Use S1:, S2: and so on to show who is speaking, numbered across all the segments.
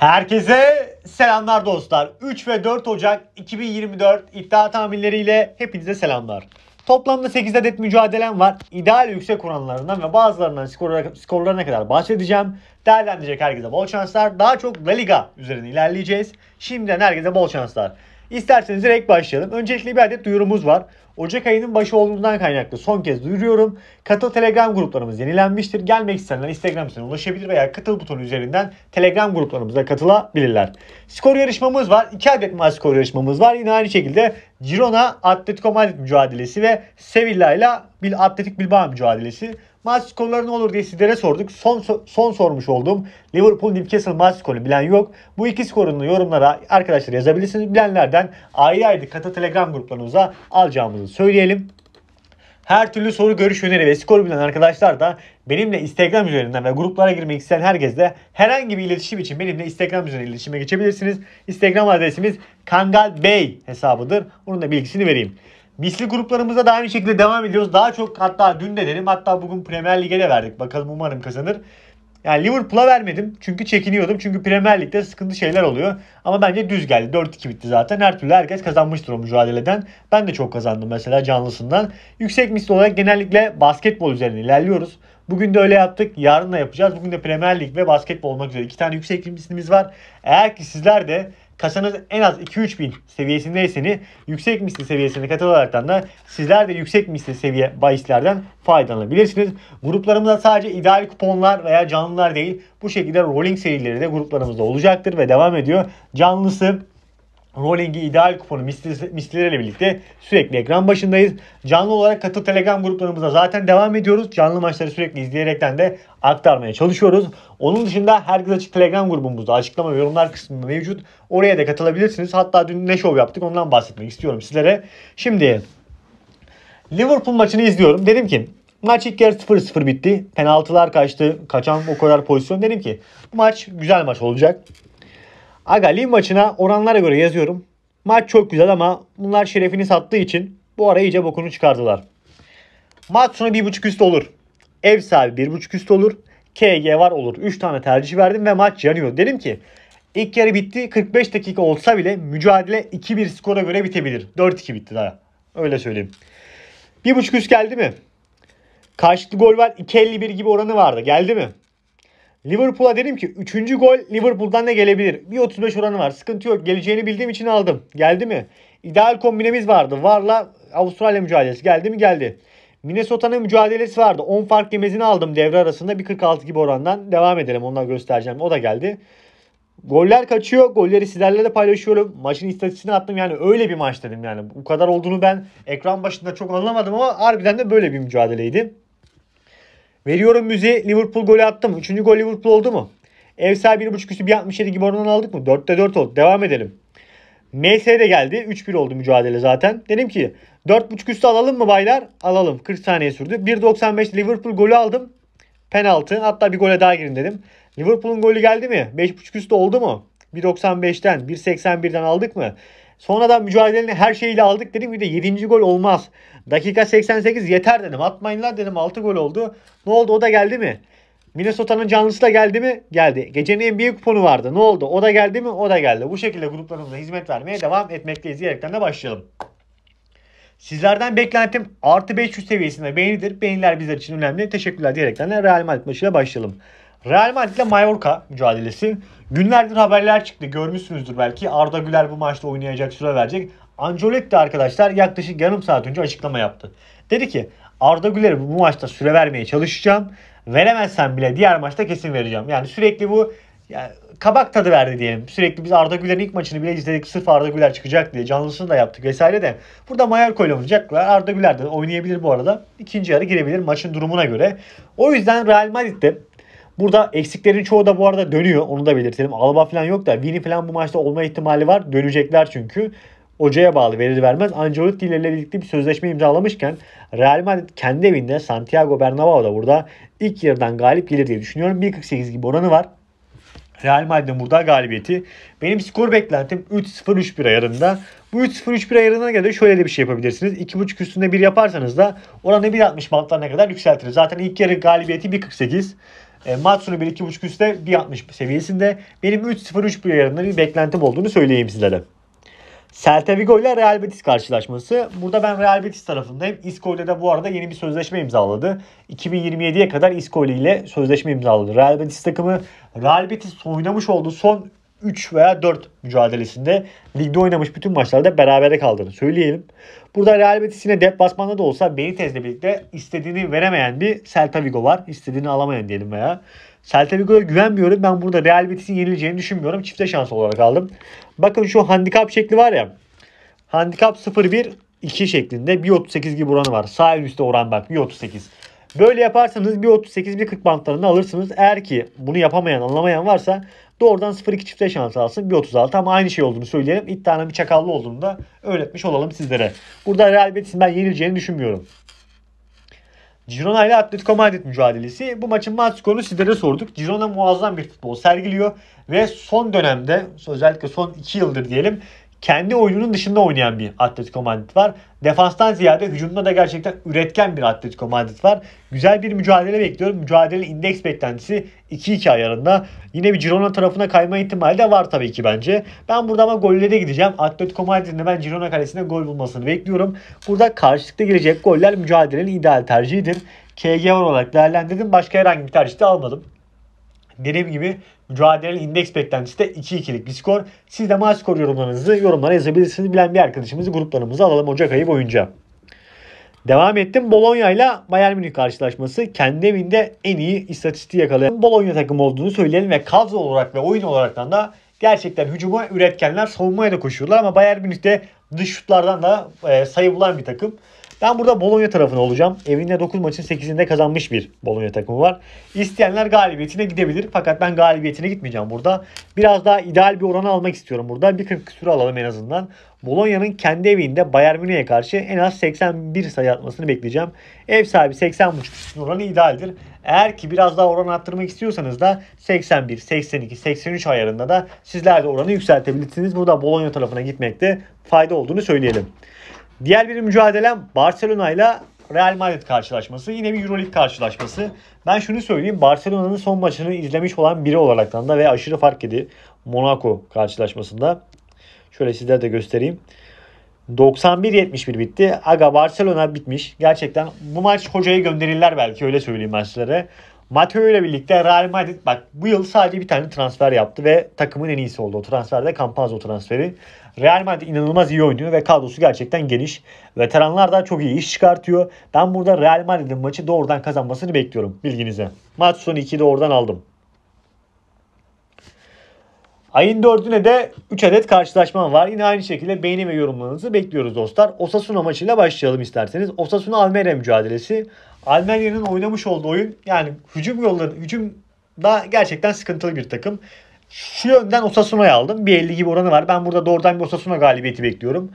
S1: Herkese selamlar dostlar. 3 ve 4 Ocak 2024 iddia tahminleriyle hepinize selamlar. Toplamda 8 adet mücadelem var. İdeal yüksek oranlarından ve bazılarından skorlara, skorlarına kadar bahsedeceğim. Değerlendirecek herkese bol şanslar. Daha çok La Liga üzerine ilerleyeceğiz. Şimdiden herkese bol şanslar. İsterseniz direkt başlayalım. Öncelikle bir adet duyurumuz var. Ocak ayının başı olduğundan kaynaklı son kez duyuruyorum. Katıl Telegram gruplarımız yenilenmiştir. Gelmek isteyenler Instagram üzerinden ulaşabilir veya katıl butonu üzerinden Telegram gruplarımıza katılabilirler. Skor yarışmamız var. 2 adet maç skor yarışmamız var. Yine aynı şekilde Girona Atletico Madrid mücadelesi ve Sevilla ile Bil Atletik Bilbao mücadelesi. Maç skorları ne olur diye sizlere sorduk. Son son sormuş olduğum Liverpool Newcastle maç skorunu bilen yok. Bu iki skorunu yorumlara arkadaşlar yazabilirsiniz. Bilenlerden ayrı ayrı kata Telegram gruplarınıza alacağımızı söyleyelim. Her türlü soru, görüş, öneri ve skor bilen arkadaşlar da benimle Instagram üzerinden ve gruplara girmek isteyen herkes de herhangi bir iletişim için benimle Instagram üzerinden iletişime geçebilirsiniz. Instagram adresimiz Kangal Bey hesabıdır. Onun da bilgisini vereyim. Misli gruplarımıza da aynı şekilde devam ediyoruz. Daha çok hatta dün de dedim hatta bugün Premier Lig'e de verdik. Bakalım umarım kazanır. Yani Liverpool'a vermedim. Çünkü çekiniyordum. Çünkü Premier Lig'de sıkıntı şeyler oluyor. Ama bence düz geldi. 4-2 bitti zaten. Her türlü herkes kazanmıştır o mücadeleden. Ben de çok kazandım mesela canlısından. Yüksek misli olarak genellikle basketbol üzerine ilerliyoruz. Bugün de öyle yaptık. Yarın da yapacağız. Bugün de Premier Lig ve basketbol olmak üzere iki tane yüksek mislimiz var. Eğer ki sizler de kasanız en az 2-3 bin seviyesindeyseniz yüksek misli seviyesine katılaraktan da sizler de yüksek misli seviye bahislerden faydalanabilirsiniz. Gruplarımızda sadece ideal kuponlar veya canlılar değil bu şekilde rolling serileri de gruplarımızda olacaktır ve devam ediyor. Canlısı Rolling'i ideal kuponu mislilerle birlikte sürekli ekran başındayız. Canlı olarak katıl Telegram gruplarımıza zaten devam ediyoruz. Canlı maçları sürekli izleyerekten de aktarmaya çalışıyoruz. Onun dışında herkes açık Telegram grubumuzda açıklama ve yorumlar kısmında mevcut. Oraya da katılabilirsiniz. Hatta dün ne show yaptık ondan bahsetmek istiyorum sizlere. Şimdi Liverpool maçını izliyorum. Dedim ki Maç ilk yarı 0-0 bitti. Penaltılar kaçtı. Kaçan o kadar pozisyon. Dedim ki bu maç güzel maç olacak. Aga lig maçına oranlara göre yazıyorum. Maç çok güzel ama bunlar şerefini sattığı için bu ara iyice bokunu çıkardılar. Maç sonu 1.5 üst olur. Ev sahibi 1.5 üst olur. KG var olur. 3 tane tercih verdim ve maç yanıyor. Dedim ki ilk yarı bitti. 45 dakika olsa bile mücadele 2-1 skora göre bitebilir. 4-2 bitti daha. Öyle söyleyeyim. 1.5 üst geldi mi? Karşılıklı gol var. 2.51 gibi oranı vardı. Geldi mi? Liverpool'a dedim ki 3. gol Liverpool'dan da gelebilir. Bir 35 oranı var. Sıkıntı yok. Geleceğini bildiğim için aldım. Geldi mi? İdeal kombinemiz vardı. Varla Avustralya mücadelesi. Geldi mi? Geldi. Minnesota'nın mücadelesi vardı. 10 fark yemezini aldım devre arasında. Bir 46 gibi orandan devam edelim. Ondan göstereceğim. O da geldi. Goller kaçıyor. Golleri sizlerle de paylaşıyorum. Maçın istatistiğini attım. Yani öyle bir maç dedim yani. Bu kadar olduğunu ben ekran başında çok anlamadım ama harbiden de böyle bir mücadeleydi. Veriyorum müziği Liverpool golü attı mı? Üçüncü gol Liverpool oldu mu? Ev sahibi 1.5 üstü 1.67 gibi oradan aldık mı? 4'te 4 oldu. Devam edelim. MS de geldi. 3-1 oldu mücadele zaten. Dedim ki 4.5 üstü alalım mı baylar? Alalım. 40 saniye sürdü. 1.95 Liverpool golü aldım. Penaltı. Hatta bir gole daha girin dedim. Liverpool'un golü geldi mi? 5.5 üstü oldu mu? 1.95'ten 1.81'den aldık mı? Sonradan mücadelenin her şeyiyle aldık dedim bir de 7. gol olmaz. Dakika 88 yeter dedim. Atmayınlar dedim 6 gol oldu. Ne oldu o da geldi mi? Minnesota'nın canlısı da geldi mi? Geldi. Gecenin en büyük kuponu vardı. Ne oldu? O da geldi mi? O da geldi. Bu şekilde gruplarımıza hizmet vermeye devam etmekteyiz. Diyerekten de başlayalım. Sizlerden beklentim artı 500 seviyesinde beğenidir. Beğeniler bizler için önemli. Teşekkürler diyerekten de Real Madrid maçıyla başlayalım. Real Madrid ile Mallorca mücadelesi. Günlerdir haberler çıktı. Görmüşsünüzdür belki. Arda Güler bu maçta oynayacak, süre verecek. Ancelotti arkadaşlar yaklaşık yarım saat önce açıklama yaptı. Dedi ki Arda Güler'e bu maçta süre vermeye çalışacağım. Veremezsen bile diğer maçta kesin vereceğim. Yani sürekli bu yani kabak tadı verdi diyelim. Sürekli biz Arda Güler'in ilk maçını bile izledik. Sırf Arda Güler çıkacak diye. Canlısını da yaptık vesaire de. Burada Mallorca ile oynayacaklar. Arda Güler de oynayabilir bu arada. İkinci yarı girebilir maçın durumuna göre. O yüzden Real Madrid'de Burada eksiklerin çoğu da bu arada dönüyor. Onu da belirtelim. Alba falan yok da Vini falan bu maçta olma ihtimali var. Dönecekler çünkü. Hocaya bağlı verir vermez Ancelotti ile birlikte bir sözleşme imzalamışken Real Madrid kendi evinde Santiago Bernabéu'da burada ilk yarıdan galip gelir diye düşünüyorum. 1.48 gibi oranı var. Real Madrid'in burada galibiyeti. Benim skor beklentim 3-0-3-1 ayarında. Bu 3-0-3-1 ayarına göre şöyle de bir şey yapabilirsiniz. 2.5 üstünde 1 yaparsanız da oranı 1.60 bantlarına kadar yükseltiriz. Zaten ilk yarı galibiyeti 1.48. E, maç sonu 1-2.5 üstte 1.60 seviyesinde. Benim 3.03 0 yarında bir beklentim olduğunu söyleyeyim sizlere. Celta Vigo ile Real Betis karşılaşması. Burada ben Real Betis tarafındayım. Isco ile de bu arada yeni bir sözleşme imzaladı. 2027'ye kadar Isco ile sözleşme imzaladı. Real Betis takımı Real Betis oynamış olduğu son 3 veya 4 mücadelesinde ligde oynamış bütün maçlarda berabere kaldığını söyleyelim. Burada Real Betis'in dep basmanda da olsa Benitez'le birlikte istediğini veremeyen bir Celta Vigo var. İstediğini alamayan diyelim veya. Celta Vigo'ya güvenmiyorum. Ben burada Real Betis'in yenileceğini düşünmüyorum. Çifte şans olarak aldım. Bakın şu handikap şekli var ya. Handikap 0-1 2 şeklinde 1.38 gibi oranı var. Sağ üstte oran bak 1.38. Böyle yaparsanız 1.38 1.40 bantlarını alırsınız. Eğer ki bunu yapamayan anlamayan varsa Doğrudan 0-2 çifte şans alsın. 1.36 ama aynı şey olduğunu söyleyelim. İddianın bir çakallı olduğunu da öğretmiş olalım sizlere. Burada Real Betis'in ben yenileceğini düşünmüyorum. Girona ile Atletico Madrid mücadelesi. Bu maçın maç skorunu sizlere sorduk. Girona muazzam bir futbol sergiliyor ve son dönemde özellikle son 2 yıldır diyelim kendi oyunun dışında oynayan bir Atletico Madrid var. Defanstan ziyade hücumda da gerçekten üretken bir Atletico Madrid var. Güzel bir mücadele bekliyorum. Mücadele indeks beklentisi 2-2 ayarında. Yine bir Girona tarafına kayma ihtimali de var tabii ki bence. Ben burada ama gollere gideceğim. Atletico Madrid'in ben Girona kalesine gol bulmasını bekliyorum. Burada karşılıklı gelecek goller mücadelenin ideal tercihidir. KG olarak değerlendirdim. Başka herhangi bir tercihte almadım. Dediğim gibi mücadele indeks beklentisi de 2-2'lik bir skor. Siz de maç skor yorumlarınızı yorumlara yazabilirsiniz. Bilen bir arkadaşımızı gruplarımıza alalım Ocak ayı boyunca. Devam ettim. Bologna ile Bayern Münih karşılaşması kendi evinde en iyi istatistiği yakalayan Bologna takım olduğunu söyleyelim ve kadro olarak ve oyun olarak da gerçekten hücuma üretkenler savunmaya da koşuyorlar ama Bayern Münih de dış şutlardan da e, sayı bulan bir takım. Ben burada Bologna tarafına olacağım. Evinde 9 maçın 8'inde kazanmış bir Bologna takımı var. İsteyenler galibiyetine gidebilir. Fakat ben galibiyetine gitmeyeceğim burada. Biraz daha ideal bir oranı almak istiyorum burada. Bir 40 küsur alalım en azından. Bologna'nın kendi evinde Bayern Münih'e karşı en az 81 sayı atmasını bekleyeceğim. Ev sahibi 80.5 oranı idealdir. Eğer ki biraz daha oran arttırmak istiyorsanız da 81, 82, 83 ayarında da sizler de oranı yükseltebilirsiniz. Burada Bologna tarafına gitmekte fayda olduğunu söyleyelim. Diğer bir mücadelem Barcelona ile Real Madrid karşılaşması. Yine bir Euroleague karşılaşması. Ben şunu söyleyeyim. Barcelona'nın son maçını izlemiş olan biri olaraktan da ve aşırı fark yedi Monaco karşılaşmasında. Şöyle sizlere de göstereyim. 91-71 bitti. Aga Barcelona bitmiş. Gerçekten bu maç hocayı gönderirler belki öyle söyleyeyim ben sizlere. Mateo ile birlikte Real Madrid bak bu yıl sadece bir tane transfer yaptı ve takımın en iyisi oldu. O transferde Campazzo transferi. Real Madrid inanılmaz iyi oynuyor ve kadrosu gerçekten geniş. Veteranlar da çok iyi iş çıkartıyor. Ben burada Real Madrid'in maçı doğrudan kazanmasını bekliyorum bilginize. Maç sonu 2'yi de oradan aldım. Ayın 4'üne de 3 adet karşılaşma var. Yine aynı şekilde beğeni ve yorumlarınızı bekliyoruz dostlar. Osasuna maçıyla başlayalım isterseniz. Osasuna Almeria mücadelesi. Almeria'nın oynamış olduğu oyun yani hücum yolları hücum da gerçekten sıkıntılı bir takım. Şu yönden Osasuna'yı aldım. 1.50 gibi oranı var. Ben burada doğrudan bir Osasuna galibiyeti bekliyorum.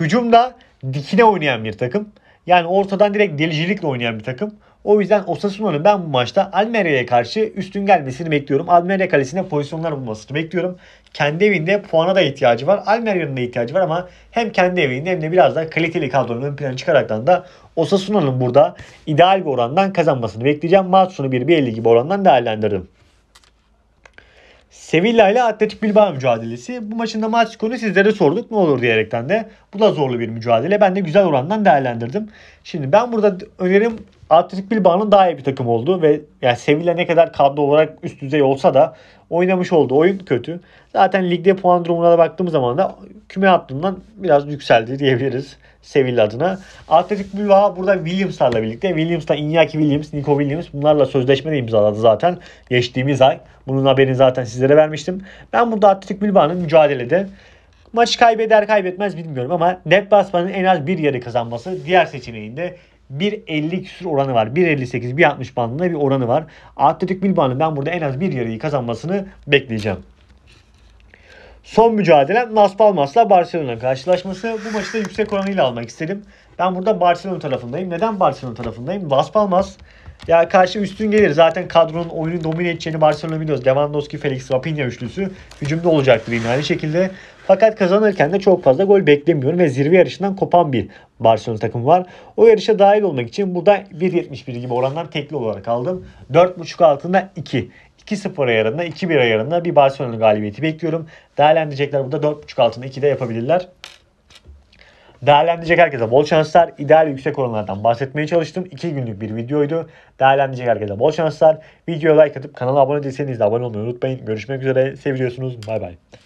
S1: Hücumda dikine oynayan bir takım. Yani ortadan direkt delicilikle oynayan bir takım. O yüzden Osasuna'nın ben bu maçta Almeria'ya karşı üstün gelmesini bekliyorum. Almeria kalesinde pozisyonlar bulmasını bekliyorum. Kendi evinde puana da ihtiyacı var. Almeria'nın da ihtiyacı var ama hem kendi evinde hem de biraz daha kaliteli kadronun ön plana çıkaraktan da Osasuna'nın burada ideal bir orandan kazanmasını bekleyeceğim. Matsun'u 1 50 gibi orandan değerlendirdim. Sevilla ile Atletik Bilbao mücadelesi. Bu maçın da maç konu sizlere sorduk ne olur diyerekten de. Bu da zorlu bir mücadele. Ben de güzel orandan değerlendirdim. Şimdi ben burada önerim Atletico Bilbao'nun daha iyi bir takım olduğu ve yani Sevilla ne kadar kadro olarak üst düzey olsa da oynamış oldu oyun kötü. Zaten ligde puan durumuna da baktığımız zaman da küme hattından biraz yükseldi diyebiliriz Sevilla adına. Atletico Bilbao burada Williams'larla birlikte Williams'la Iñaki Williams, Nico Williams bunlarla sözleşme de imzaladı zaten geçtiğimiz ay. Bunun haberini zaten sizlere vermiştim. Ben burada Atletico Bilbao'nun mücadelede maçı kaybeder kaybetmez bilmiyorum ama net basmanın en az bir yarı kazanması diğer seçeneğinde 1.50 küsur oranı var. 1.58, 1.60 bandında bir oranı var. Atletik Bilbao'nun ben burada en az bir yarıyı kazanmasını bekleyeceğim. Son mücadele Las Palmas'la Barcelona karşılaşması. Bu maçı da yüksek oranıyla almak istedim. Ben burada Barcelona tarafındayım. Neden Barcelona tarafındayım? Las Palmas ya karşı üstün gelir. Zaten kadronun oyunu domine edeceğini Barcelona biliyoruz. Lewandowski, Felix, Rafinha üçlüsü hücumda olacaktır yine aynı şekilde. Fakat kazanırken de çok fazla gol beklemiyorum ve zirve yarışından kopan bir Barcelona takımı var. O yarışa dahil olmak için burada 1.71 gibi oranlar tekli olarak aldım. 4.5 altında 2. 2-0 ayarında 2-1 ayarında bir Barcelona galibiyeti bekliyorum. Değerlendirecekler burada 4.5 altında 2 de yapabilirler. Değerlendirecek herkese bol şanslar. İdeal yüksek oranlardan bahsetmeye çalıştım. 2 günlük bir videoydu. Değerlendirecek herkese bol şanslar. Videoya like atıp kanala abone değilseniz de abone olmayı unutmayın. Görüşmek üzere. Seviyorsunuz. Bay bay.